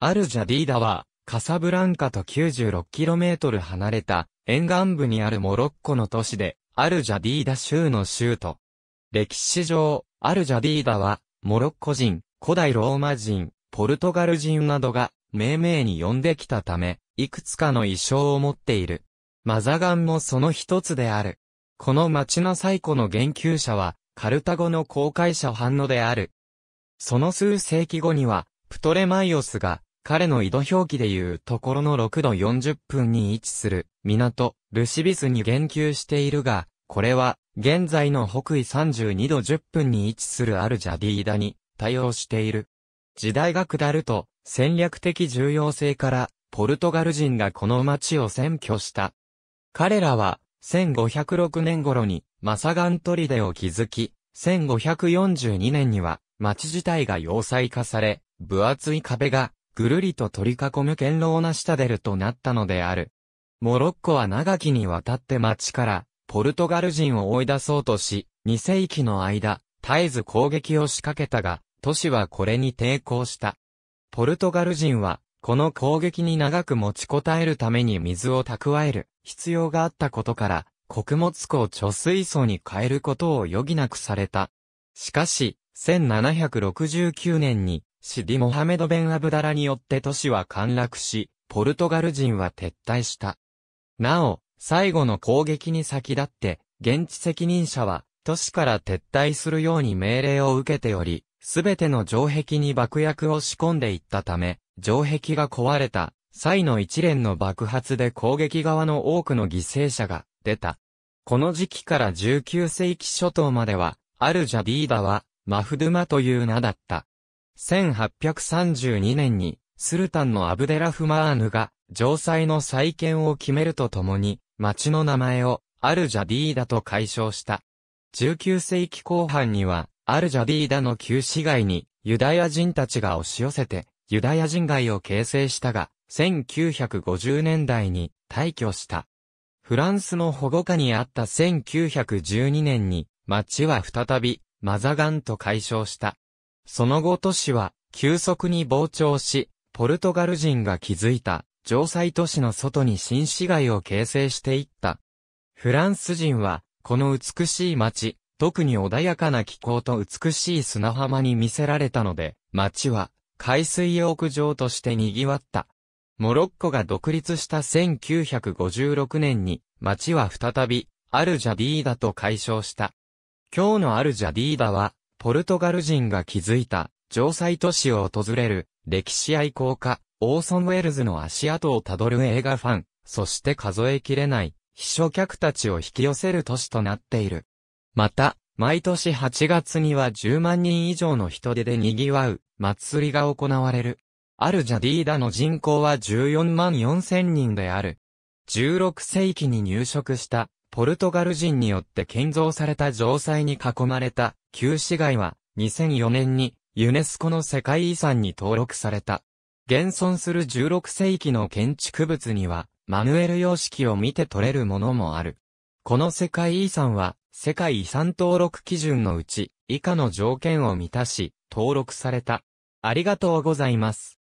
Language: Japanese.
アルジャディーダは、カサブランカと 96km 離れた沿岸部にあるモロッコの都市で、アルジャディーダ州の州都。歴史上、アルジャディーダは、モロッコ人、古代ローマ人、ポルトガル人などが、命名に呼んできたため、いくつかの衣装を持っている。マザガンもその一つである。この町の最古の言及者は、カルタゴの公開者反応である。その数世紀後には、プトレマイオスが、彼の井戸表記でいうところの6度40分に位置する港、ルシビスに言及しているが、これは現在の北緯32度10分に位置するアルジャディーダに対応している。時代が下ると戦略的重要性からポルトガル人がこの町を占拠した。彼らは1506年頃にマサガントリデを築き、1542年には町自体が要塞化され、分厚い壁がぐるりと取り囲む堅牢な下出るとなったのである。モロッコは長きにわたって町からポルトガル人を追い出そうとし、2世紀の間、絶えず攻撃を仕掛けたが、都市はこれに抵抗した。ポルトガル人は、この攻撃に長く持ちこたえるために水を蓄える必要があったことから、穀物庫を貯水槽に変えることを余儀なくされた。しかし、1769年にシディ・モハメド・ベン・アブダラによって都市は陥落し、ポルトガル人は撤退した。なお、最後の攻撃に先立って、現地責任者は、都市から撤退するように命令を受けており、すべての城壁に爆薬を仕込んでいったため、城壁が壊れた、際の一連の爆発で攻撃側の多くの犠牲者が出た。この時期から19世紀初頭までは、アルジャディーダは、マフドゥマという名だった。1832年に、スルタンのアブデラフマーヌが、城塞の再建を決めるとともに、町の名前を、アルジャディーダと解消した。19世紀後半には、アルジャディーダの旧市街に、ユダヤ人たちが押し寄せて、ユダヤ人街を形成したが、1950年代に退去した。フランスの保護下にあった1912年に、町は再び、マザガンと解消した。その後都市は急速に膨張し、ポルトガル人が築いた城塞都市の外に新市街を形成していった。フランス人は、この美しい街、特に穏やかな気候と美しい砂浜に見せられたので、街は海水浴場として賑わった。モロッコが独立した1956年に、街は再び、アルジャディーダと解消した。今日のアルジャディーダは、ポルトガル人が築いた城塞都市を訪れる歴史愛好家、オーソン・ウェルズの足跡をたどる映画ファン、そして数えきれない秘書客たちを引き寄せる都市となっている。また、毎年8月には10万人以上の人手で賑わう祭りが行われる。アルジャディーダの人口は14万4千人である。16世紀に入植したポルトガル人によって建造された城塞に囲まれた旧市街は2004年にユネスコの世界遺産に登録された。現存する16世紀の建築物にはマヌエル様式を見て取れるものもある。この世界遺産は世界遺産登録基準のうち以下の条件を満たし登録された。ありがとうございます。